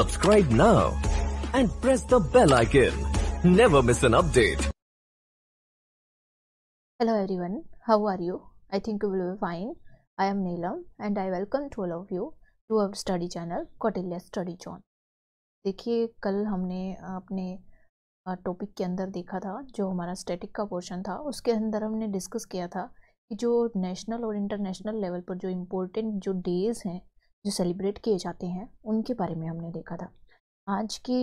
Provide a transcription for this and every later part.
Subscribe now and press the bell icon. Never miss an update. Hello everyone, how are you? I think you will be fine. I am Neelam and I welcome to all of you to our study channel Cotillia Study Zone. देखिए कल हमने अपने topic के अंदर देखा था जो हमारा स्टैटिक का पोर्शन था उसके अंदर हमने डिस्कस किया था कि जो नेशनल और इंटरनेशनल लेवल पर जो इम्पोर्टेंट जो डेज हैं जो सेलिब्रेट किए जाते हैं उनके बारे में हमने देखा था आज की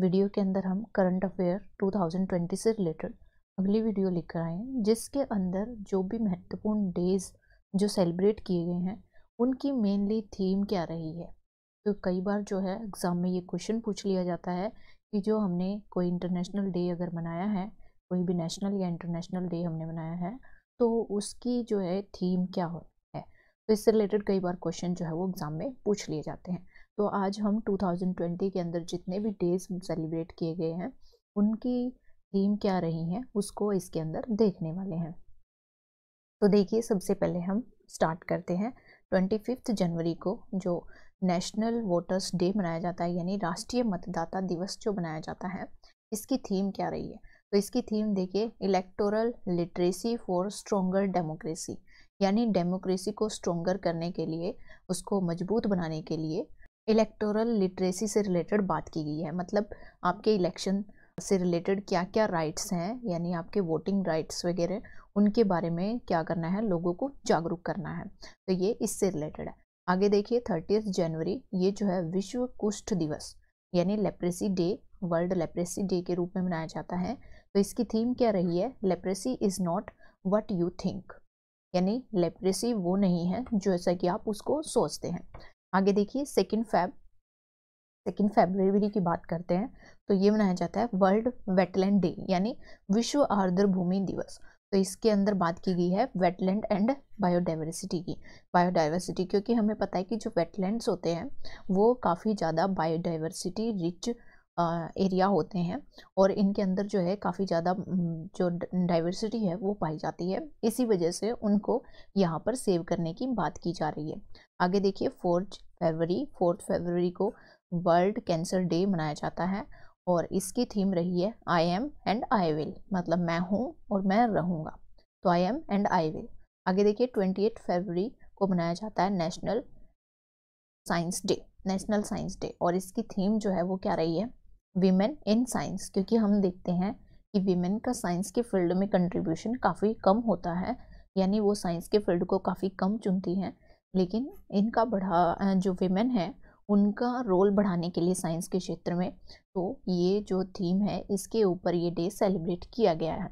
वीडियो के अंदर हम करंट अफेयर 2020 से रिलेटेड अगली वीडियो लेकर आए हैं जिसके अंदर जो भी महत्वपूर्ण डेज जो सेलिब्रेट किए गए हैं उनकी मेनली थीम क्या रही है तो कई बार जो है एग्ज़ाम में ये क्वेश्चन पूछ लिया जाता है कि जो हमने कोई इंटरनेशनल डे अगर मनाया है कोई भी नेशनल या इंटरनेशनल डे हमने मनाया है तो उसकी जो है थीम क्या हो तो इससे रिलेटेड कई बार क्वेश्चन जो है वो एग्ज़ाम में पूछ लिए जाते हैं तो आज हम 2020 के अंदर जितने भी डेज सेलिब्रेट किए गए हैं उनकी थीम क्या रही है उसको इसके अंदर देखने वाले हैं तो देखिए सबसे पहले हम स्टार्ट करते हैं ट्वेंटी फिफ्थ जनवरी को जो नेशनल वोटर्स डे मनाया जाता है यानी राष्ट्रीय मतदाता दिवस जो मनाया जाता है इसकी थीम क्या रही है तो इसकी थीम देखिए electoral literacy for stronger democracy यानी डेमोक्रेसी को स्ट्रोंगर करने के लिए उसको मजबूत बनाने के लिए इलेक्टोरल लिटरेसी से रिलेटेड बात की गई है मतलब आपके इलेक्शन से रिलेटेड क्या क्या राइट्स हैं यानी आपके वोटिंग राइट्स वगैरह उनके बारे में क्या करना है लोगों को जागरूक करना है तो ये इससे रिलेटेड है आगे देखिए थर्टी जनवरी ये जो है विश्व कुष्ठ दिवस यानी leprosy day world leprosy day के रूप में मनाया जाता है तो इसकी थीम क्या रही है leprosy is not what you think यानी लेप्रेसी वो नहीं है जो जैसा कि आप उसको सोचते हैं आगे देखिए सेकेंड फैब सेकेंड फेबरवरी की बात करते हैं तो ये मनाया जाता है वर्ल्ड वेटलैंड डे यानी विश्व आर्द्र भूमि दिवस तो इसके अंदर बात की गई है वेटलैंड एंड बायोडाइवर्सिटी की बायोडाइवर्सिटी क्योंकि हमें पता है कि जो वेटलैंड्स होते हैं वो काफ़ी ज़्यादा बायोडाइवर्सिटी रिच एरिया होते हैं और इनके अंदर जो है काफ़ी ज़्यादा जो डाइवर्सिटी है वो पाई जाती है इसी वजह से उनको यहाँ पर सेव करने की बात की जा रही है आगे देखिए फोर्थ फरवरी फोर्थ फरवरी को वर्ल्ड कैंसर डे मनाया जाता है और इसकी थीम रही है I am and I will मतलब मैं हूँ और मैं रहूँगा तो I am and I will आगे देखिए ट्वेंटी एट फरवरी को मनाया जाता है national science day national science day और इसकी थीम जो है वो क्या रही है वीमेन इन साइंस क्योंकि हम देखते हैं कि वीमेन का साइंस के फील्ड में कंट्रीब्यूशन काफ़ी कम होता है यानी वो साइंस के फील्ड को काफ़ी कम चुनती हैं लेकिन इनका बढ़ा जो वीमेन है उनका रोल बढ़ाने के लिए साइंस के क्षेत्र में तो ये जो थीम है इसके ऊपर ये डे सेलिब्रेट किया गया है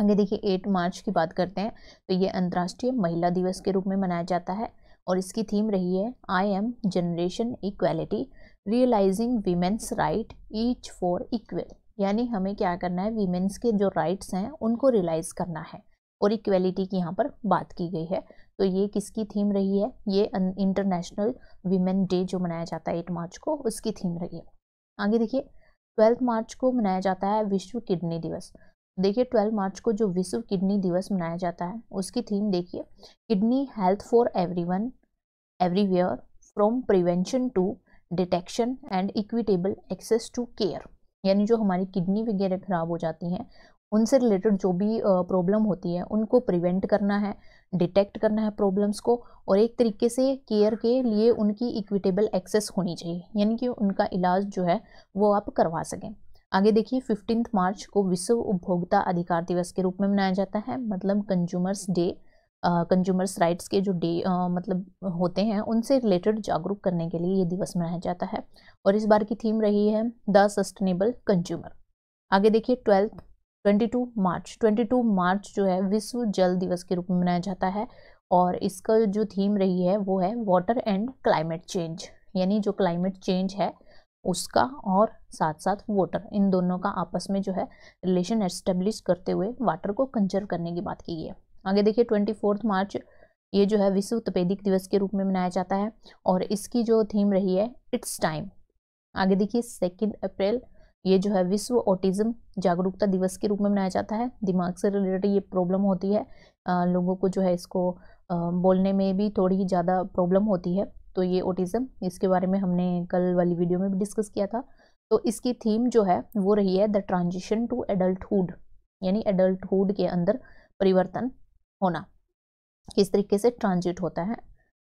आगे देखिए एट मार्च की बात करते हैं तो ये अंतर्राष्ट्रीय महिला दिवस के रूप में मनाया जाता है और इसकी थीम रही है I am generation equality realizing women's right each for equal यानी हमें क्या करना है वीमेंस के जो राइट्स हैं उनको रियलाइज़ करना है और इक्वेलिटी की यहाँ पर बात की गई है तो ये किसकी थीम रही है ये इंटरनेशनल वीमेन डे जो मनाया जाता है एट मार्च को उसकी थीम रही है आगे देखिए ट्वेल्थ मार्च को मनाया जाता है विश्व किडनी दिवस देखिए ट्वेल्थ मार्च को जो विश्व किडनी दिवस मनाया जाता है उसकी थीम देखिए kidney health for every everywhere from prevention to detection and equitable access to care यानी जो हमारी किडनी वगैरह ख़राब हो जाती हैं उनसे रिलेटेड जो भी प्रॉब्लम होती है उनको प्रिवेंट करना है डिटेक्ट करना है प्रॉब्लम्स को और एक तरीके से केयर के लिए उनकी इक्विटेबल एक्सेस होनी चाहिए यानी कि उनका इलाज जो है वो आप करवा सकें आगे देखिए फिफ्टींथ मार्च को विश्व उपभोक्ता अधिकार दिवस के रूप में मनाया जाता है मतलब कंज्यूमर्स डे कंज्यूमर्स राइट्स के जो डे मतलब होते हैं उनसे रिलेटेड जागरूक करने के लिए ये दिवस मनाया जाता है और इस बार की थीम रही है द सस्टेनेबल कंज्यूमर आगे देखिए ट्वेल्थ 22 मार्च 22 मार्च जो है विश्व जल दिवस के रूप में मनाया जाता है और इसका जो थीम रही है वो है वाटर एंड क्लाइमेट चेंज यानी जो क्लाइमेट चेंज है उसका और साथ साथ वाटर इन दोनों का आपस में जो है रिलेशन एस्टेब्लिश करते हुए वाटर को कंजर्व करने की बात की गई है आगे देखिए ट्वेंटी फोर्थ मार्च ये जो है विश्व तपेदिक दिवस के रूप में मनाया जाता है और इसकी जो थीम रही है इट्स टाइम आगे देखिए सेकेंड अप्रैल ये जो है विश्व ऑटिज्म जागरूकता दिवस के रूप में मनाया जाता है दिमाग से रिलेटेड ये प्रॉब्लम होती है आ, लोगों को जो है इसको आ, बोलने में भी थोड़ी ज़्यादा प्रॉब्लम होती है तो ये ऑटिज़म इसके बारे में हमने कल वाली वीडियो में भी डिस्कस किया था तो इसकी थीम जो है वो रही है द ट्रांजिशन टू एडल्टुड यानी एडल्टुड के अंदर परिवर्तन होना किस तरीके से ट्रांजिट होता है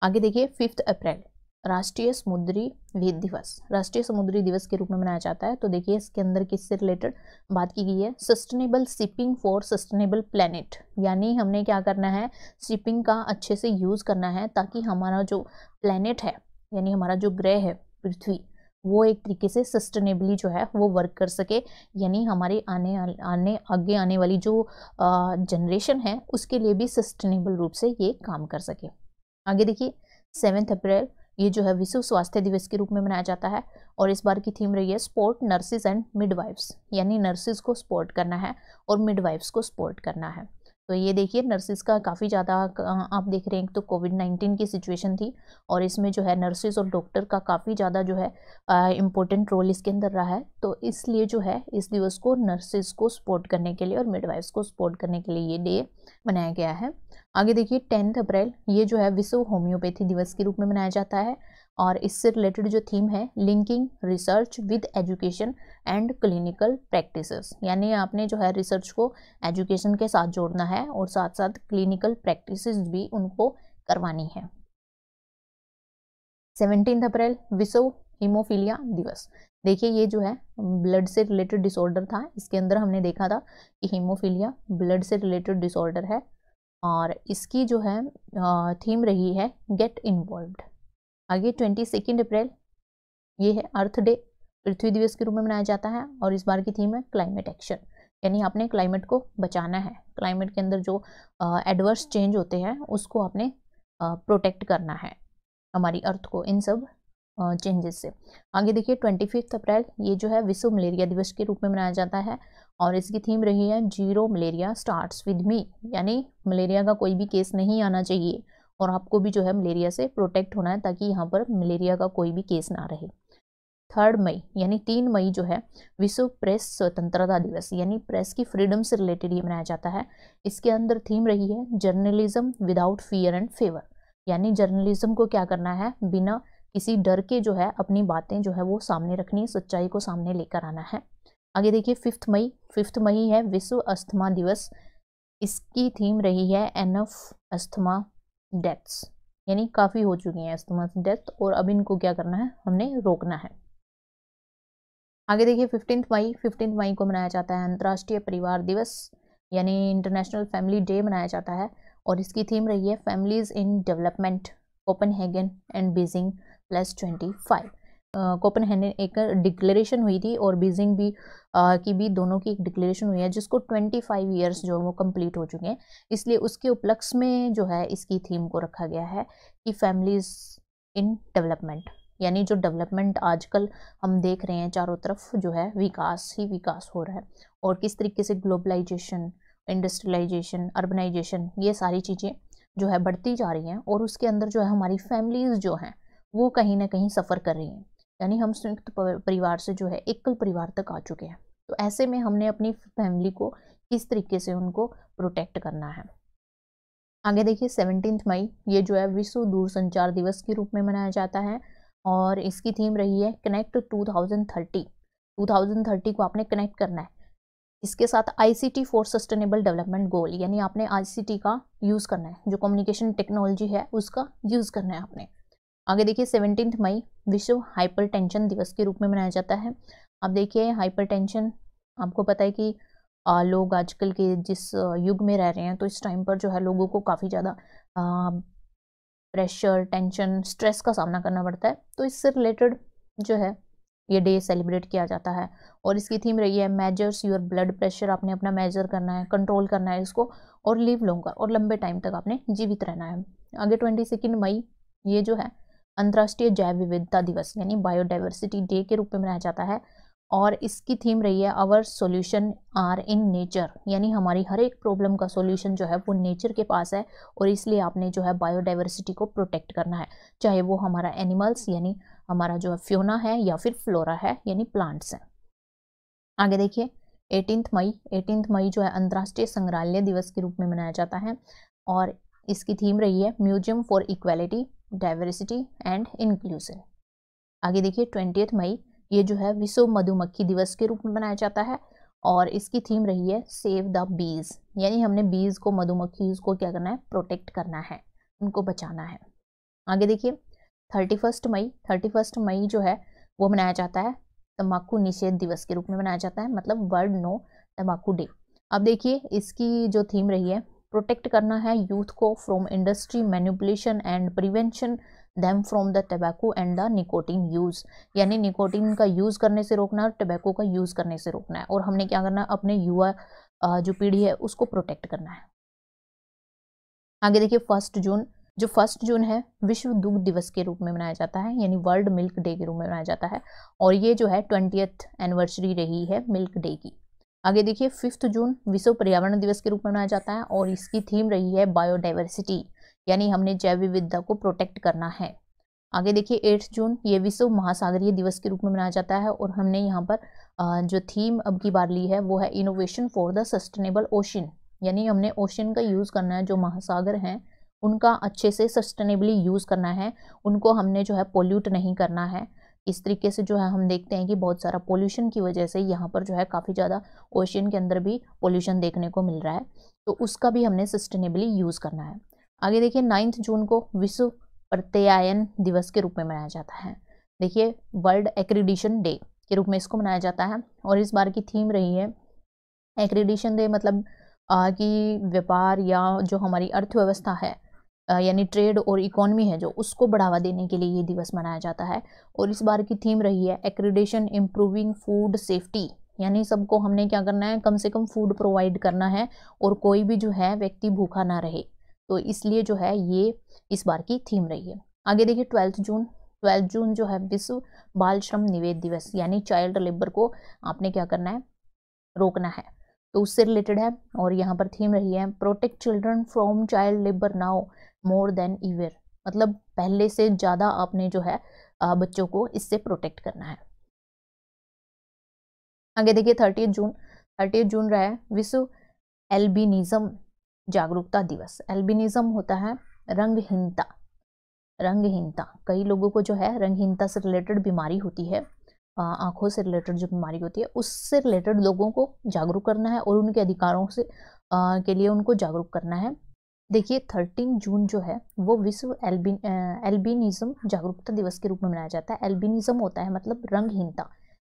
आगे देखिए फिफ्थ अप्रैल राष्ट्रीय समुद्री वेद दिवस राष्ट्रीय समुद्री दिवस के रूप में मनाया जाता है तो देखिए इसके अंदर किससे रिलेटेड बात की गई है sustainable shipping for sustainable planet यानी हमने क्या करना है शिपिंग का अच्छे से यूज़ करना है ताकि हमारा जो प्लैनेट है यानी हमारा जो ग्रह है पृथ्वी वो एक तरीके से सस्टेनेबली जो है वो वर्क कर सके यानी हमारे आने आने आगे आने वाली जो जनरेशन है उसके लिए भी सस्टेनेबल रूप से ये काम कर सके आगे देखिए सेवेंथ अप्रैल ये जो है विश्व स्वास्थ्य दिवस के रूप में मनाया जाता है और इस बार की थीम रही है स्पोर्ट नर्सिस एंड मिडवाइफ्स यानी नर्सिस को सपोर्ट करना है और मिडवाइफ्स को सपोर्ट करना है तो ये देखिए नर्सिस का काफ़ी ज़्यादा आप देख रहे हैं तो कोविड नाइन्टीन की सिचुएशन थी और इसमें जो है नर्सिस और डॉक्टर का काफ़ी ज़्यादा जो है इम्पोर्टेंट रोल इसके अंदर रहा है तो इसलिए जो है इस दिवस को नर्सिस को सपोर्ट करने के लिए और मिडवाइफ्स को सपोर्ट करने के लिए ये डे मनाया गया है आगे देखिए टेंथ अप्रैल ये जो है विश्व होम्योपैथी दिवस के रूप में मनाया जाता है और इससे रिलेटेड जो थीम है linking research with education and clinical practices यानी आपने जो है रिसर्च को एजुकेशन के साथ जोड़ना है और साथ साथ क्लिनिकल प्रैक्टिसेस भी उनको करवानी है सेवनटीन अप्रैल विश्व हीमोफीलिया दिवस देखिए ये जो है ब्लड से रिलेटेड डिसऑर्डर था इसके अंदर हमने देखा था कि हीमोफीलिया ब्लड से रिलेटेड डिसऑर्डर है और इसकी जो है थीम रही है गेट इन्वॉल्व आगे ट्वेंटी सेकेंड अप्रैल ये है अर्थ डे पृथ्वी दिवस के रूप में मनाया जाता है और इस बार की थीम है क्लाइमेट एक्शन यानी आपने क्लाइमेट को बचाना है क्लाइमेट के अंदर जो एडवर्स चेंज होते हैं उसको आपने प्रोटेक्ट करना है हमारी अर्थ को इन सब चेंजेस से आगे देखिए ट्वेंटी फिफ्थ अप्रैल ये जो है विश्व मलेरिया दिवस के रूप में मनाया जाता है और इसकी थीम रही है zero malaria starts with me यानी मलेरिया का कोई भी केस नहीं आना चाहिए और आपको भी जो है मलेरिया से प्रोटेक्ट होना है ताकि यहाँ पर मलेरिया का कोई भी केस ना रहे थर्ड मई यानी तीन मई जो है विश्व प्रेस स्वतंत्रता दिवस यानी प्रेस की फ्रीडम से रिलेटेड ये मनाया जाता है इसके अंदर थीम रही है journalism without fear and favour यानी जर्नलिज्म को क्या करना है बिना किसी डर के जो है अपनी बातें जो है वो सामने रखनी सच्चाई को सामने लेकर आना है आगे देखिए फिफ्थ मई फिफ्थ मई है विश्व अस्थमा दिवस इसकी थीम रही है एनफ अस्थमा डेथ्स यानी काफ़ी हो चुकी हैं अस्थमा डेथ और अब इनको क्या करना है हमने रोकना है आगे देखिए फिफ्टींथ मई फिफ्टींथ मई को मनाया जाता है अंतर्राष्ट्रीय परिवार दिवस यानी इंटरनेशनल फैमिली डे मनाया जाता है और इसकी थीम रही है families in development Copenhagen and Beijing plus twenty five Copenhagen uh, एक डिक्लेरेशन हुई थी और बीजिंग भी uh, की भी दोनों की एक डिक्लेरेशन हुई है जिसको 25 ईयर्स जो है वो कंप्लीट हो चुके हैं इसलिए उसके उपलक्ष में जो है इसकी थीम को रखा गया है कि फैमिलीज़ इन डेवलपमेंट यानी जो डेवलपमेंट आजकल हम देख रहे हैं चारों तरफ जो है विकास ही विकास हो रहा है और किस तरीके से ग्लोबलाइजेशन इंडस्ट्रियलाइजेशन अर्बनाइजेशन ये सारी चीज़ें जो है बढ़ती जा रही हैं और उसके अंदर जो है हमारी फैमिलीज़ जो हैं वो कहीं ना कहीं सफ़र कर रही हैं यानी हम संयुक्त परिवार से जो है एकल परिवार तक आ चुके हैं तो ऐसे में हमने अपनी फैमिली को किस तरीके से उनको प्रोटेक्ट करना है आगे देखिए सेवनटीन मई ये जो है विश्व दूरसंचार दिवस के रूप में मनाया जाता है और इसकी थीम रही है कनेक्ट 2030 2030 को आपने कनेक्ट करना है इसके साथ ICT for sustainable development goal यानी आपने आईसीटी का यूज़ करना है जो कम्युनिकेशन टेक्नोलॉजी है उसका यूज़ करना है आपने आगे देखिए सेवनटीन मई विश्व हाइपरटेंशन दिवस के रूप में मनाया जाता है अब देखिए हाइपरटेंशन आपको पता है कि आ, लोग आजकल के जिस युग में रह रहे हैं तो इस टाइम पर जो है लोगों को काफ़ी ज़्यादा प्रेशर टेंशन स्ट्रेस का सामना करना पड़ता है तो इससे रिलेटेड जो है ये डे सेलिब्रेट किया जाता है और इसकी थीम रही है मेजर्स योर ब्लड प्रेशर आपने अपना मेजर करना है कंट्रोल करना है इसको और लीव लोंगर और लंबे टाइम तक आपने जीवित रहना है आगे ट्वेंटी सेकेंड मई ये जो है अंतर्राष्ट्रीय जैव विविधता दिवस यानी बायोडाइवर्सिटी डे के रूप में मनाया जाता है और इसकी थीम रही है our solution are in nature यानी हमारी हर एक प्रॉब्लम का सॉल्यूशन जो है वो नेचर के पास है और इसलिए आपने जो है बायोडाइवर्सिटी को प्रोटेक्ट करना है चाहे वो हमारा एनिमल्स यानी हमारा जो है फ्योना है या फिर फ्लोरा है यानी प्लांट्स हैं आगे देखिए एटीनथ मई एटीन मई जो है अंतर्राष्ट्रीय संग्रहालय दिवस के रूप में मनाया जाता है और इसकी थीम रही है museum for equality diversity and inclusion आगे देखिए ट्वेंटी मई ये जो है विश्व मधुमक्खी दिवस के रूप में मनाया जाता है और इसकी थीम रही है सेव द बीज यानी हमने बीज को मधुमक्खी को क्या करना है प्रोटेक्ट करना है उनको बचाना है आगे देखिए thirty first May thirty first May जो है वो मनाया जाता है तम्बाकू निषेध दिवस के रूप में मनाया जाता है मतलब वर्ल्ड नो तम्बाकू डे अब देखिए इसकी जो थीम रही है प्रोटेक्ट करना है यूथ को from industry manipulation and prevention them from the tobacco and the nicotine use यानी निकोटीन का यूज़ करने से रोकना है और टबैको का यूज़ करने से रोकना है और हमने क्या करना है अपने युवा जो पीढ़ी है उसको प्रोटेक्ट करना है आगे देखिए फर्स्ट जून जो फर्स्ट जून है विश्व दुग्ध दिवस के रूप में मनाया जाता है यानी वर्ल्ड मिल्क डे के रूप में मनाया जाता है और ये जो है ट्वेंटियथ एनिवर्सरी रही है मिल्क डे की आगे देखिए फिफ्थ जून विश्व पर्यावरण दिवस के रूप में मनाया जाता है और इसकी थीम रही है बायोडाइवर्सिटी यानी हमने जैव विविधता को प्रोटेक्ट करना है आगे देखिए एट्थ जून ये विश्व महासागरीय दिवस के रूप में मनाया जाता है और हमने यहाँ पर जो थीम अब की बार ली है वो है innovation for the sustainable ocean यानी हमने ओशन का यूज़ करना है जो महासागर हैं उनका अच्छे से सस्टेनेबली यूज़ करना है उनको हमने जो है पोल्यूट नहीं करना है इस तरीके से जो है हम देखते हैं कि बहुत सारा पोल्यूशन की वजह से यहाँ पर जो है काफ़ी ज़्यादा ओशियन के अंदर भी पोल्यूशन देखने को मिल रहा है तो उसका भी हमने सस्टेनेबली यूज़ करना है आगे देखिए नाइन्थ जून को विश्व प्रत्यायन दिवस के रूप में मनाया जाता है देखिए वर्ल्ड एक्रीडिशन डे के रूप में इसको मनाया जाता है और इस बार की थीम रही है एक्रीडिशन डे मतलब कि व्यापार या जो हमारी अर्थव्यवस्था है यानी ट्रेड और इकोनॉमी है जो उसको बढ़ावा देने के लिए ये दिवस मनाया जाता है और इस बार की थीम रही है एक्रीडेशन इम्प्रूविंग फूड सेफ्टी यानी सबको हमने क्या करना है कम से कम फूड प्रोवाइड करना है और कोई भी जो है व्यक्ति भूखा ना रहे तो इसलिए जो है ये इस बार की थीम रही है आगे देखिए ट्वेल्थ जून ट्वेल्थ जून जो है विश्व बाल श्रम निवेद दिवस यानी चाइल्ड लेबर को आपने क्या करना है रोकना है तो उससे रिलेटेड है और यहाँ पर थीम रही है protect children from child labour now more than ever मतलब पहले से ज़्यादा आपने जो है बच्चों को इससे प्रोटेक्ट करना है आगे देखिए थर्टी जून थर्टी जून रहा है विश्व एल्बिनिज्म जागरूकता दिवस एल्बिनिज्म होता है रंगहीनता रंगहीनता कई लोगों को जो है रंगहीनता से रिलेटेड बीमारी होती है आंखों से रिलेटेड जो बीमारी होती है उससे रिलेटेड लोगों को जागरूक करना है और उनके अधिकारों से आ, के लिए उनको जागरूक करना है देखिए थर्टीन जून जो है वो विश्व एल्बिन एल्बिनिज्म जागरूकता दिवस के रूप में मनाया जाता है एल्बिनिज्म होता है मतलब रंगहीनता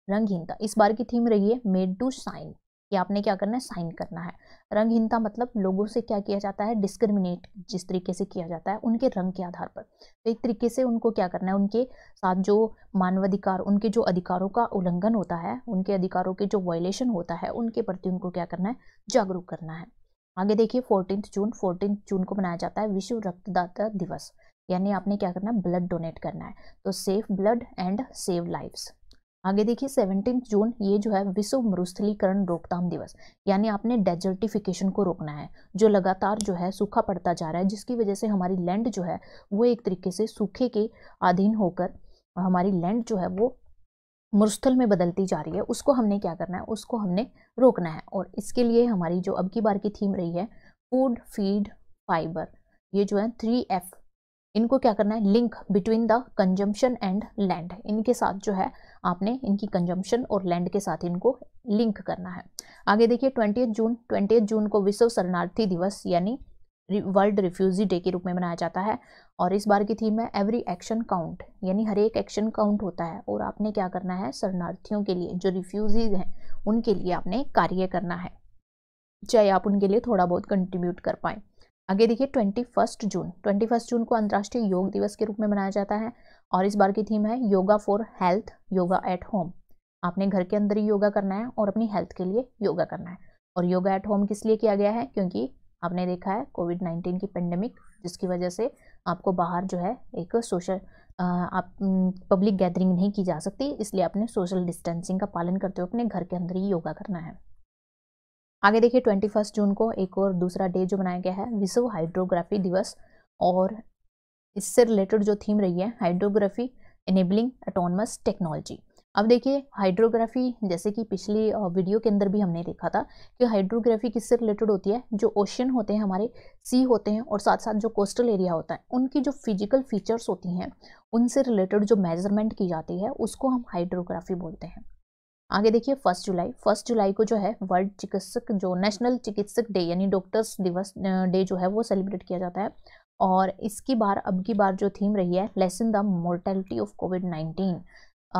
रंगहीनता इस बार की थीम रही है मेड टू साइन कि आपने क्या करना है साइन करना है रंगहीनता मतलब लोगों से क्या किया जाता है डिस्क्रिमिनेट जिस तरीके से किया जाता है उनके रंग के आधार पर तो एक तरीके से उनको क्या करना है उनके साथ जो मानवाधिकार उनके जो अधिकारों का उल्लंघन होता है उनके अधिकारों के जो वायलेशन होता है उनके प्रति उनको क्या करना है जागरूक करना है आगे देखिए फोर्टीन जून फोर्टीन जून को मनाया जाता है विश्व रक्तदाता दिवस यानी आपने क्या करना है ब्लड डोनेट करना है तो safe blood and save lives आगे देखिए सेवनटीन जून ये जो है विश्व मरुस्थलीकरण रोकथाम दिवस यानी आपने डेजर्टिफिकेशन को रोकना है जो लगातार जो है सूखा पड़ता जा रहा है जिसकी वजह से हमारी लैंड जो है वो एक तरीके से सूखे के अधीन होकर हमारी लैंड जो है वो मुरस्थल में बदलती जा रही है उसको हमने क्या करना है उसको हमने रोकना है और इसके लिए हमारी जो अब की बार की थीम रही है फूड फीड फाइबर ये जो है थ्री एफ इनको क्या करना है link between the consumption and land इनके साथ जो है आपने इनकी कंजम्पशन और लैंड के साथ इनको लिंक करना है आगे देखिए ट्वेंटी जून ट्वेंटी जून को विश्व शरणार्थी दिवस यानी वर्ल्ड रिफ्यूजी डे के रूप में मनाया जाता है और इस बार की थीम है एवरी एक्शन काउंट यानी हर एक एक्शन काउंट होता है और आपने क्या करना है शरणार्थियों के लिए जो रिफ्यूजीज हैं उनके लिए आपने कार्य करना है चाहे आप उनके लिए थोड़ा बहुत कंट्रीब्यूट कर पाएं आगे देखिए twenty first June twenty first June को अंतर्राष्ट्रीय योग दिवस के रूप में मनाया जाता है और इस बार की थीम है yoga for health yoga at home आपने घर के अंदर ही योगा करना है और अपनी हेल्थ के लिए योगा करना है और योगा एट होम किस लिए किया गया है क्योंकि आपने देखा है कोविड नाइन्टीन की पेंडेमिक जिसकी वजह से आपको बाहर जो है एक सोशल आप पब्लिक गैदरिंग नहीं की जा सकती इसलिए आपने सोशल डिस्टेंसिंग का पालन करते हुए अपने घर के अंदर ही योगा करना है आगे देखिए ट्वेंटी फर्स्ट जून को एक और दूसरा डे जो मनाया गया है विश्व हाइड्रोग्राफी दिवस और इससे रिलेटेड जो थीम रही है हाइड्रोग्राफी इनेबलिंग अटोनमस टेक्नोलॉजी अब देखिए हाइड्रोग्राफी जैसे कि पिछली वीडियो के अंदर भी हमने देखा था कि हाइड्रोग्राफी किससे रिलेटेड होती है जो ओशन होते हैं हमारे सी होते हैं और साथ साथ जो कोस्टल एरिया होता है उनकी जो फिजिकल फीचर्स होती हैं उनसे रिलेटेड जो मेजरमेंट की जाती है उसको हम हाइड्रोग्राफी बोलते हैं आगे देखिए फर्स्ट जुलाई फर्स्ट जुलाई को जो है वर्ल्ड चिकित्सक जो नेशनल चिकित्सक डे यानी डॉक्टर्स दिवस डे जो है वो सेलिब्रेट किया जाता है और इसकी बार अब की बार जो थीम रही है lessen the mortality of COVID nineteen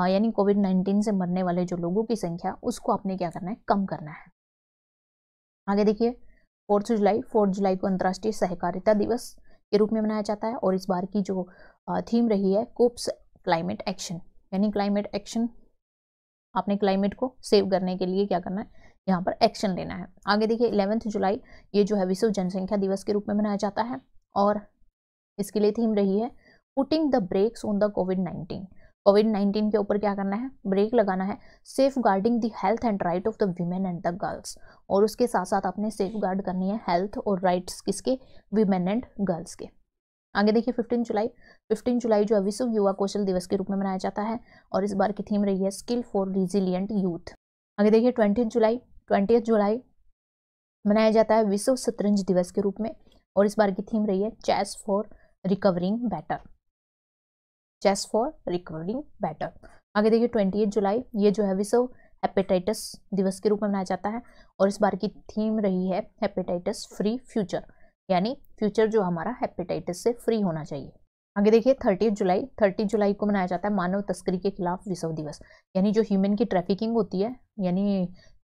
यानी कोविड नाइन्टीन से मरने वाले जो लोगों की संख्या उसको आपने क्या करना है कम करना है आगे देखिए फोर्थ जुलाई फोर्थ जुलाई को अंतर्राष्ट्रीय सहकारिता दिवस के रूप में मनाया जाता है और इस बार की जो थीम रही है कोप्स क्लाइमेट एक्शन यानी क्लाइमेट एक्शन आपने क्लाइमेट को सेव करने के लिए क्या करना है यहाँ पर एक्शन लेना है आगे देखिए इलेवेंथ जुलाई ये जो है विश्व जनसंख्या दिवस के रूप में मनाया जाता है और इसके लिए थीम रही है putting the brakes on the COVID nineteen COVID nineteen के ऊपर क्या करना है ब्रेक लगाना है safeguarding the health and right of the women and the girls और उसके साथ साथ आपने सेफ गार्ड करनी है हेल्थ और राइट्स किसके वीमेन एंड गर्ल्स के आगे देखिए 15 जुलाई 15 जुलाई जो है विश्व युवा कौशल दिवस के रूप में मनाया जाता है और इस बार की थीम रही है स्किल फॉर रिजिलियंट यूथ आगे देखिए ट्वेंटी जुलाई ट्वेंटी जुलाई मनाया जाता है विश्व शतरंज दिवस के रूप में और इस बार की थीम रही है chess for recovering better just for recovering better आगे देखिए ट्वेंटी जुलाई ये जो है विश्व हेपेटाइटिस दिवस के रूप में मनाया जाता है और इस बार की थीम रही है हेपेटाइटिस फ्री फ्यूचर यानी फ्यूचर जो हमारा हेपेटाइटिस से फ्री होना चाहिए आगे देखिए थर्टी जुलाई थर्टी जुलाई को मनाया जाता है मानव तस्करी के खिलाफ विश्व दिवस यानी जो ह्यूमन की ट्रैफिकिंग होती है यानी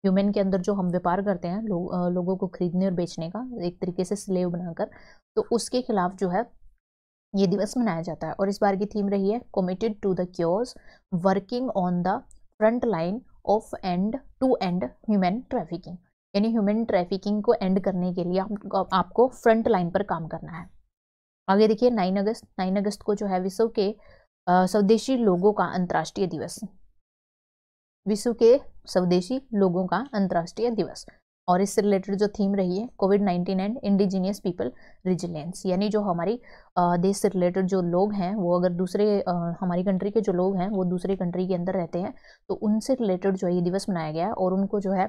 ह्यूमन के अंदर जो हम व्यापार करते हैं लो, लोगों को खरीदने और बेचने का एक तरीके से स्लेव बनाकर तो उसके खिलाफ जो है ये दिवस मनाया जाता है और इस बार की थीम रही है committed to the cures working on the front line of end to end human trafficking यानी ह्यूमन ट्रैफिकिंग को एंड करने के लिए आप, आपको फ्रंट लाइन पर काम करना है आगे देखिए नाइन अगस्त नाइन अगस्त को जो है विश्व के स्वदेशी लोगों का अंतर्राष्ट्रीय दिवस विश्व के स्वदेशी लोगों का अंतर्राष्ट्रीय दिवस और इससे रिलेटेड जो थीम रही है COVID nineteen and indigenous peoples resilience यानी जो हमारी देश से रिलेटेड जो लोग हैं वो अगर दूसरे हमारी कंट्री के जो लोग हैं वो दूसरे कंट्री के अंदर रहते हैं तो उनसे रिलेटेड जो है ये दिवस मनाया गया है और उनको जो है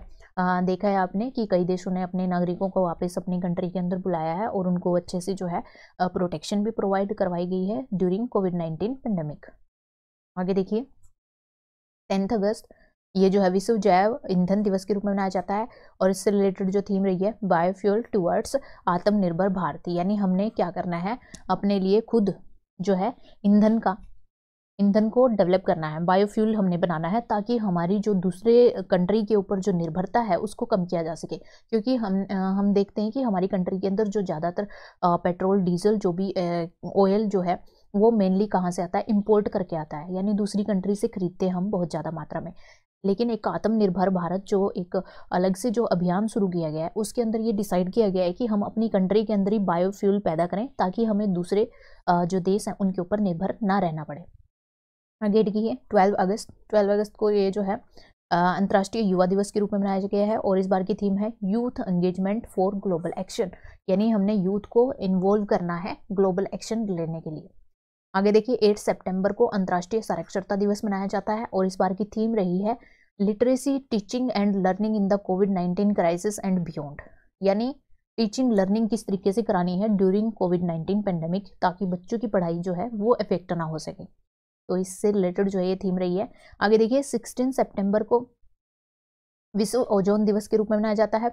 देखा है आपने कि कई देशों ने अपने नागरिकों को वापस अपनी कंट्री के अंदर बुलाया है और उनको अच्छे से जो है प्रोटेक्शन भी प्रोवाइड करवाई गई है ड्यूरिंग कोविड नाइन्टीन पेंडेमिक आगे देखिए टेंथ अगस्त ये जो है विश्व जैव ईंधन दिवस के रूप में मनाया जाता है और इससे रिलेटेड जो थीम रही है बायोफ्यूल टूवर्ड्स आत्मनिर्भर भारत यानी हमने क्या करना है अपने लिए खुद जो है ईंधन का ईंधन को डेवलप करना है बायोफ्यूल हमने बनाना है ताकि हमारी जो दूसरे कंट्री के ऊपर जो निर्भरता है उसको कम किया जा सके क्योंकि हम हम देखते हैं कि हमारी कंट्री के अंदर जो ज़्यादातर पेट्रोल डीजल जो भी ऑयल जो है वो मेनली कहाँ से आता है इम्पोर्ट करके आता है यानी दूसरी कंट्री से खरीदते हैं हम बहुत ज़्यादा मात्रा में लेकिन एक आत्मनिर्भर भारत जो एक अलग से जो अभियान शुरू किया गया है उसके अंदर ये डिसाइड किया गया है कि हम अपनी कंट्री के अंदर ही बायोफ्यूल पैदा करें ताकि हमें दूसरे जो देश हैं उनके ऊपर निर्भर ना रहना पड़े आगे है ट्वेल्व अगस्त ट्वेल्व अगस्त को ये जो है अंतर्राष्ट्रीय युवा दिवस के रूप में मनाया गया है और इस बार की थीम है youth engagement for global action यानी हमने यूथ को इन्वॉल्व करना है ग्लोबल एक्शन लेने के लिए आगे देखिए 8 सितंबर को अंतर्राष्ट्रीय साक्षरता दिवस मनाया जाता है और इस बार की थीम रही है literacy teaching and learning in the COVID nineteen crisis and beyond यानी टीचिंग लर्निंग किस तरीके से करानी है ड्यूरिंग कोविड नाइन्टीन पेंडेमिक ताकि बच्चों की पढ़ाई जो है वो इफेक्ट ना हो सके तो इससे रिलेटेड जो है ये थीम रही है आगे देखिए सिक्सटीन सेप्टेम्बर को विश्व ओजोन दिवस के रूप में मनाया जाता है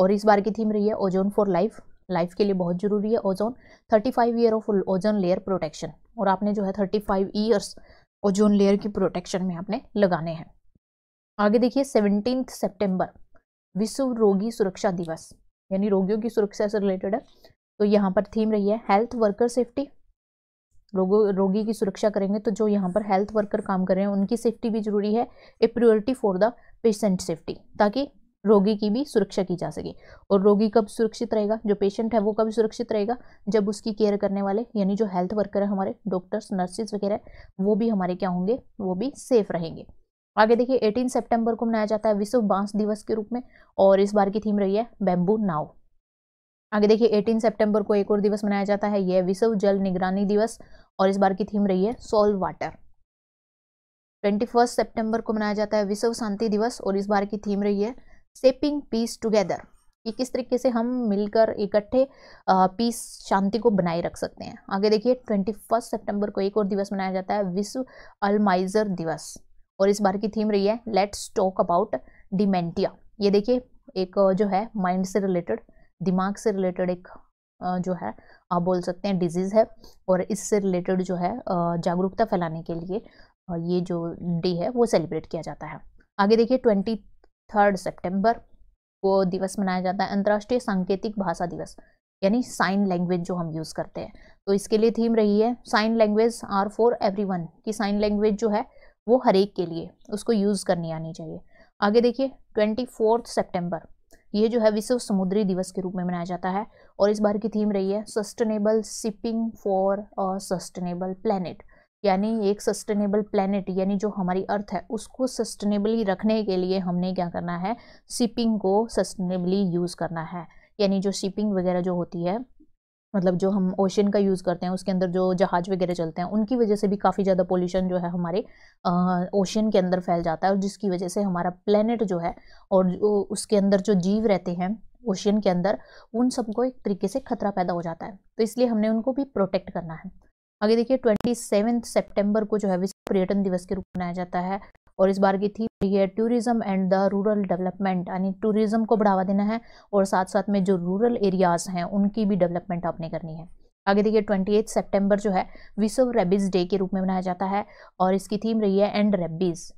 और इस बार की थीम रही है ओजोन फॉर लाइफ लाइफ के लिए बहुत ज़रूरी है ozone thirty five year of ozone layer protection और आपने जो है thirty five years ozone layer की प्रोटेक्शन में आपने लगाने हैं आगे देखिए सेवनटीन सेप्टेम्बर विश्व रोगी सुरक्षा दिवस यानी रोगियों की सुरक्षा से रिलेटेड है तो यहाँ पर थीम रही है हेल्थ वर्कर सेफ्टी रोगो रोगी की सुरक्षा करेंगे तो जो यहाँ पर हेल्थ वर्कर काम कर रहे हैं उनकी सेफ्टी भी जरूरी है a priority for the patient safety ताकि रोगी की भी सुरक्षा की जा सके और रोगी कब सुरक्षित रहेगा जो पेशेंट है वो कब सुरक्षित रहेगा जब उसकी केयर करने वाले यानी जो हेल्थ वर्कर है हमारे डॉक्टर्स नर्सेज वगैरह वो भी हमारे क्या होंगे वो भी सेफ रहेंगे आगे देखिए 18 सितंबर को मनाया जाता है विश्व बांस दिवस के रूप में और इस बार की थीम रही है बेम्बू नाव आगे देखिए 18 सितंबर को एक और दिवस मनाया जाता है यह विश्व जल निगरानी दिवस और इस बार की थीम रही है सोल वाटर ट्वेंटी फर्स्ट को मनाया जाता है विश्व शांति दिवस और इस बार की थीम रही है सेपिंग पीस टुगेदर कि किस तरीके से हम मिलकर इकट्ठे पीस शांति को बनाए रख सकते हैं आगे देखिए ट्वेंटी फर्स्ट सेप्टेम्बर को एक और दिवस मनाया जाता है विश्व अलमाइजर दिवस और इस बार की थीम रही है लेट्स टॉक अबाउट डिमेंटिया ये देखिए एक जो है माइंड से रिलेटेड दिमाग से रिलेटेड एक जो है आप बोल सकते हैं डिजीज़ है और इससे रिलेटेड जो है जागरूकता फैलाने के लिए ये जो डे है वो सेलिब्रेट किया जाता है आगे देखिए ट्वेंटी थर्ड सेप्टेम्बर को दिवस मनाया जाता है अंतर्राष्ट्रीय सांकेतिक भाषा दिवस यानी साइन लैंग्वेज जो हम यूज़ करते हैं तो इसके लिए थीम रही है sign language are for every की साइन लैंग्वेज जो है वो हर एक के लिए उसको यूज़ करनी आनी चाहिए आगे देखिए ट्वेंटी फोर्थ सेप्टेम्बर ये जो है विश्व समुद्री दिवस के रूप में मनाया जाता है और इस बार की थीम रही है sustainable shipping for a sustainable planet यानी एक सस्टेनेबल प्लानट यानी जो हमारी अर्थ है उसको सस्टेनेबली रखने के लिए हमने क्या करना है सिपिंग को सस्टेनेबली यूज़ करना है यानी जो शिपिंग वगैरह जो होती है मतलब जो हम ओशन का यूज़ करते हैं उसके अंदर जो जहाज़ वगैरह चलते हैं उनकी वजह से भी काफ़ी ज़्यादा पोल्यूशन जो है हमारे ओशन के अंदर फैल जाता है और जिसकी वजह से हमारा प्लानट जो है और उसके अंदर जो जीव रहते हैं ओशन के अंदर उन सबको एक तरीके से खतरा पैदा हो जाता है तो इसलिए हमने उनको भी प्रोटेक्ट करना है आगे देखिए ट्वेंटी सेवन सेप्टेम्बर को जो है विश्व पर्यटन दिवस के रूप में मनाया जाता है और इस बार की थीम है tourism and the rural development यानी टूरिज़्म को बढ़ावा देना है और साथ साथ में जो रूरल एरियाज़ हैं उनकी भी डेवलपमेंट आपने करनी है आगे देखिए ट्वेंटी एथ सेप्टेम्बर जो है विश्व रेबीज़ डे के रूप में मनाया जाता है और इसकी थीम रही है एंड रेबीज़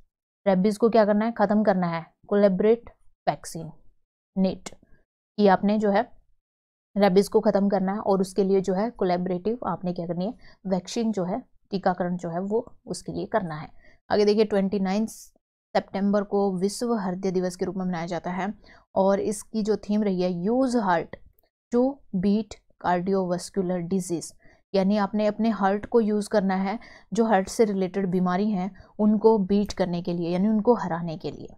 रेबीज़ को क्या करना है ख़त्म करना है कोलेबरेट वैक्सीन नेट ये आपने जो है रेबीज़ को ख़त्म करना है और उसके लिए जो है कोलेबरेटिव आपने क्या करनी है वैक्सीन जो है टीकाकरण जो है वो उसके लिए करना है आगे देखिए ट्वेंटी सितंबर को विश्व हृदय दिवस के रूप में मनाया जाता है और इसकी जो थीम रही है use heart to beat cardiovascular disease यानी आपने अपने हार्ट को यूज़ करना है जो हार्ट से रिलेटेड बीमारी हैं उनको बीट करने के लिए यानी उनको हराने के लिए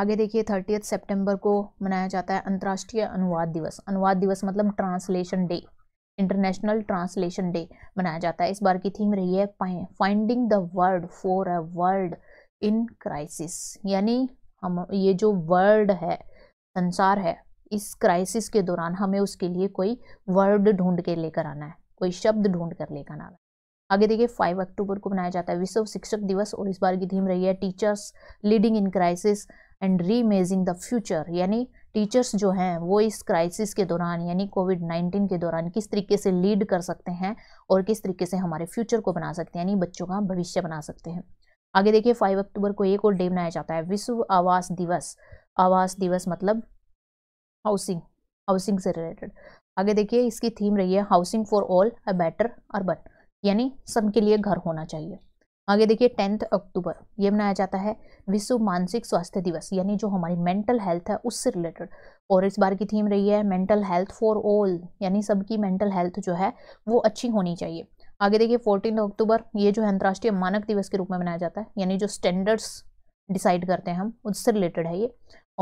आगे देखिए थर्टीथ सितंबर को मनाया जाता है अंतर्राष्ट्रीय अनुवाद दिवस अनुवाद दिवस मतलब translation day international translation day मनाया जाता है इस बार की थीम रही है finding the word for a world in crisis यानी हम ये जो वर्ल्ड है संसार है इस क्राइसिस के दौरान हमें उसके लिए कोई वर्ड ढूंढ के लेकर आना है कोई शब्द ढूंढ कर लेकर आना है आगे देखिए फाइव अक्टूबर को मनाया जाता है विश्व शिक्षक दिवस और इस बार की थीम रही है teachers leading in crisis and reimagining the future यानी टीचर्स जो हैं वो इस क्राइसिस के दौरान यानी कोविड नाइन्टीन के दौरान किस तरीके से लीड कर सकते हैं और किस तरीके से हमारे फ्यूचर को बना सकते हैं यानी बच्चों का भविष्य बना सकते हैं आगे देखिए फाइव अक्टूबर को एक और डे मनाया जाता है विश्व आवास दिवस आवास दिवस मतलब हाउसिंग हाउसिंग से रिलेटेड आगे देखिए इसकी थीम रही है housing for all a better urban यानी सबके लिए घर होना चाहिए आगे देखिए टेंथ अक्टूबर ये मनाया जाता है विश्व मानसिक स्वास्थ्य दिवस यानी जो हमारी मेंटल हेल्थ है उससे रिलेटेड और इस बार की थीम रही है मेंटल हेल्थ फॉर ऑल यानी सबकी मेंटल हेल्थ जो है वो अच्छी होनी चाहिए आगे देखिए फोर्टीन अक्टूबर ये जो है अंतर्राष्ट्रीय मानक दिवस के रूप में मनाया जाता है यानी जो स्टैंडर्ड्स डिसाइड करते हैं हम उससे रिलेटेड है ये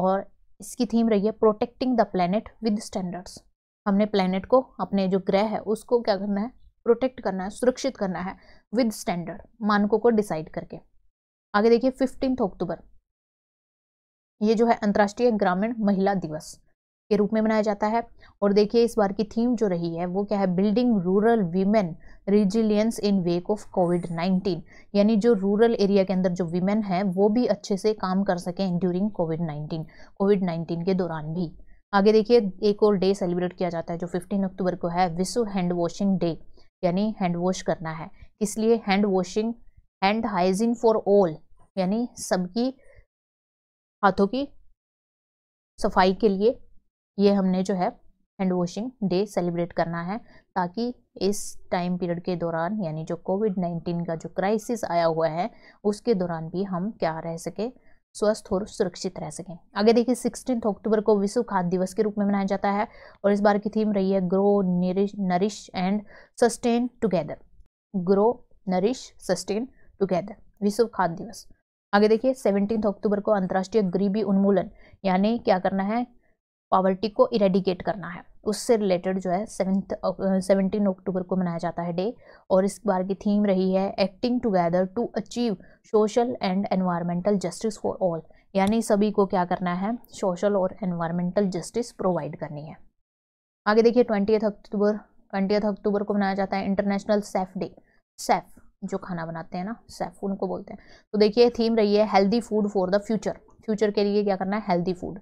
और इसकी थीम रही है protecting the planet with standards हमने प्लानट को अपने जो ग्रह है उसको क्या करना है प्रोटेक्ट करना है सुरक्षित करना है विद स्टैंडर्ड मानकों को डिसाइड करके आगे देखिए फिफ्टीन अक्टूबर ये जो है अंतर्राष्ट्रीय ग्रामीण महिला दिवस के रूप में मनाया जाता है और देखिए इस बार की थीम जो रही है वो क्या है building rural women resilience in wake of COVID 19 यानी जो रूरल एरिया के अंदर जो वीमेन है वो भी अच्छे से काम कर सकें ड्यूरिंग कोविड 19 कोविड 19 के दौरान भी आगे देखिए एक और डे सेलिब्रेट किया जाता है जो 15 अक्टूबर को है विश्व हैंड वॉशिंग डे यानी हैंड वॉश करना है इसलिए hand washing hand hygiene for all यानी सबकी हाथों की सफाई के लिए ये हमने जो है हैंड वॉशिंग डे सेलिब्रेट करना है ताकि इस टाइम पीरियड के दौरान यानी जो कोविड नाइन्टीन का जो क्राइसिस आया हुआ है उसके दौरान भी हम क्या रह सके स्वस्थ और सुरक्षित रह सकें आगे देखिए सिक्सटीन अक्टूबर को विश्व खाद्य दिवस के रूप में मनाया जाता है और इस बार की थीम रही है grow nourish and sustain together grow nourish sustain together विश्व खाद्य दिवस आगे देखिए सेवनटीन अक्टूबर को अंतर्राष्ट्रीय गरीबी उन्मूलन यानी क्या करना है पॉवर्टी को इरेडिकेट करना है उससे रिलेटेड जो है सेवेंथ सेवनटीन अक्टूबर को मनाया जाता है डे और इस बार की थीम रही है acting together to achieve social and environmental justice for all यानी सभी को क्या करना है सोशल और एनवायरमेंटल जस्टिस प्रोवाइड करनी है आगे देखिए ट्वेंटी अक्टूबर ट्वेंटी अक्टूबर को मनाया जाता है इंटरनेशनल सेफ डे सेफ जो खाना बनाते हैं ना सेफ उनको बोलते हैं तो देखिए थीम रही है healthy food for the future future के लिए क्या करना है हेल्दी फूड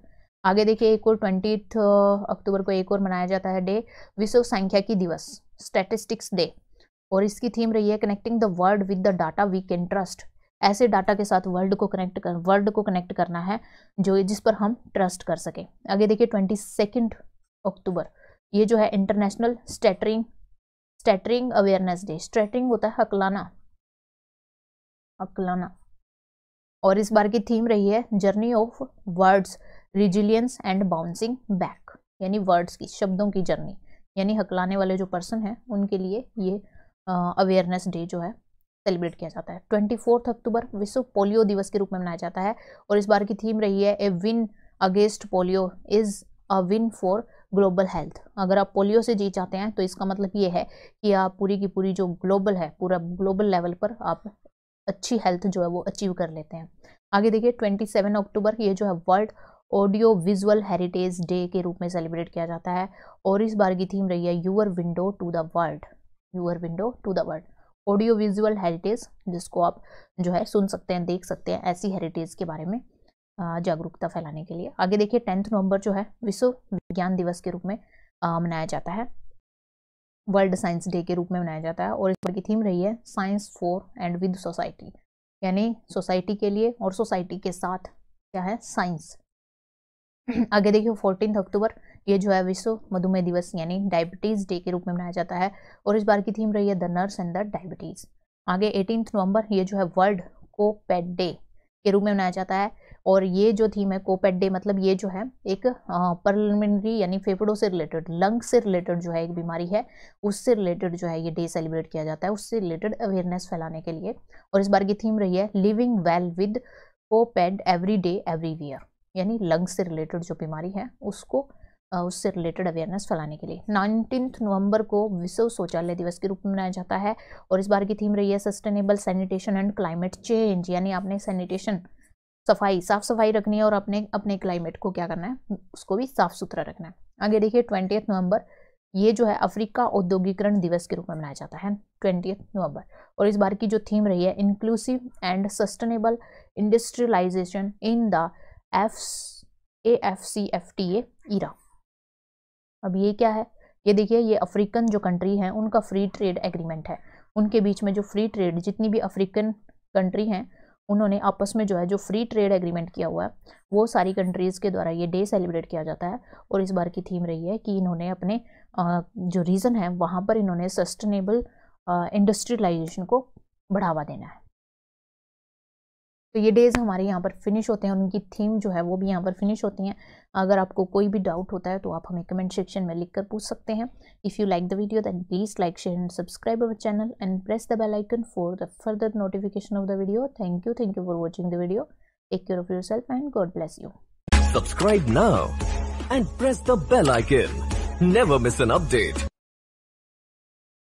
आगे देखिए एक और ट्वेंटी अक्टूबर को एक और मनाया जाता है डे विश्व की दिवस स्टेटिस्टिक्स डे और इसकी थीम रही है connecting the world with the data we can trust ऐसे डाटा के साथ वर्ल्ड को कनेक्ट कर वर्ल्ड को कनेक्ट करना है जो जिस पर हम ट्रस्ट कर सकें आगे देखिए ट्वेंटी सेकेंड अक्टूबर ये जो है international stuttering stuttering awareness day stuttering होता है अकलाना अकलाना और इस बार की थीम रही है journey of words resilience and bouncing back यानी वर्ड्स की शब्दों की जर्नी यानी हकलाने वाले जो पर्सन हैं उनके लिए ये अवेयरनेस डे जो है सेलिब्रेट किया जाता है ट्वेंटी फोर्थ अक्टूबर विश्व पोलियो दिवस के रूप में मनाया जाता है और इस बार की थीम रही है a win against polio is a win for global health अगर आप पोलियो से जीत जाते हैं तो इसका मतलब ये है कि आप पूरी की पूरी जो ग्लोबल है पूरा ग्लोबल लेवल पर आप अच्छी हेल्थ जो है वो अचीव कर लेते हैं आगे देखिए 27 अक्टूबर ये जो है world audio visual heritage day के रूप में सेलिब्रेट किया जाता है और इस बार की थीम रही है your window to the world your window to the world audio visual heritage जिसको आप जो है सुन सकते हैं देख सकते हैं ऐसी हेरिटेज के बारे में जागरूकता फैलाने के लिए आगे देखिए टेंथ नवंबर जो है विश्व विज्ञान दिवस के रूप में मनाया जाता है वर्ल्ड साइंस डे के रूप में मनाया जाता है और इस बार की थीम रही है science for and with society यानी सोसाइटी के लिए और सोसाइटी के साथ क्या है साइंस आगे देखिए फोर्टीन अक्टूबर ये जो है विश्व मधुमेह दिवस यानी डायबिटीज़ डे के रूप में मनाया जाता है और इस बार की थीम रही है the nurse and the diabetes आगे एटीन नवंबर ये जो है वर्ल्ड कोपेड डे के रूप में मनाया जाता है और ये जो थीम है कोपेड डे मतलब ये जो है एक परलिमिनरी यानी फेफड़ों से रिलेटेड लंग से रिलेटेड जो है एक बीमारी है उससे रिलेटेड जो है ये डे सेलिब्रेट किया जाता है उससे रिलेटेड अवेयरनेस फैलाने के लिए और इस बार की थीम रही है living well with COPD every day every year यानी लंग्स से रिलेटेड जो बीमारी है उसको उससे रिलेटेड अवेयरनेस फैलाने के लिए नाइनटीन नवंबर को विश्व शौचालय दिवस के रूप में मनाया जाता है और इस बार की थीम रही है sustainable sanitation and climate change यानी आपने सैनिटेशन सफाई साफ सफाई रखनी है और अपने अपने क्लाइमेट को क्या करना है उसको भी साफ सुथरा रखना है आगे देखिए ट्वेंटी नवंबर ये जो है अफ्रीका औद्योगिकरण दिवस के रूप में मनाया जाता है ट्वेंटी नवंबर और इस बार की जो थीम रही है inclusive and sustainable industrialization in the F A F C F T A era अब ये क्या है ये देखिए ये अफ्रीकन जो कंट्री हैं उनका फ्री ट्रेड एग्रीमेंट है उनके बीच में जो फ्री ट्रेड जितनी भी अफ्रीकन कंट्री हैं उन्होंने आपस में जो है जो फ्री ट्रेड एग्रीमेंट किया हुआ है वो सारी कंट्रीज़ के द्वारा ये डे सेलिब्रेट किया जाता है और इस बार की थीम रही है कि इन्होंने अपने जो रीज़न है वहाँ पर इन्होंने सस्टेनेबल इंडस्ट्रियलाइजेशन को बढ़ावा देना है तो ये डेज़ हमारे यहाँ पर फिनिश होते हैं और उनकी थीम जो है वो भी यहाँ पर फिनिश होती हैं अगर आपको कोई भी डाउट होता है तो आप हमें कमेंट सेक्शन में लिख कर पूछ सकते हैं if you like the video then please like share and subscribe our channel and press the bell icon for the further notification of the video thank you thank you for watching the video take care of yourself and God bless you subscribe now and press the bell icon never miss an update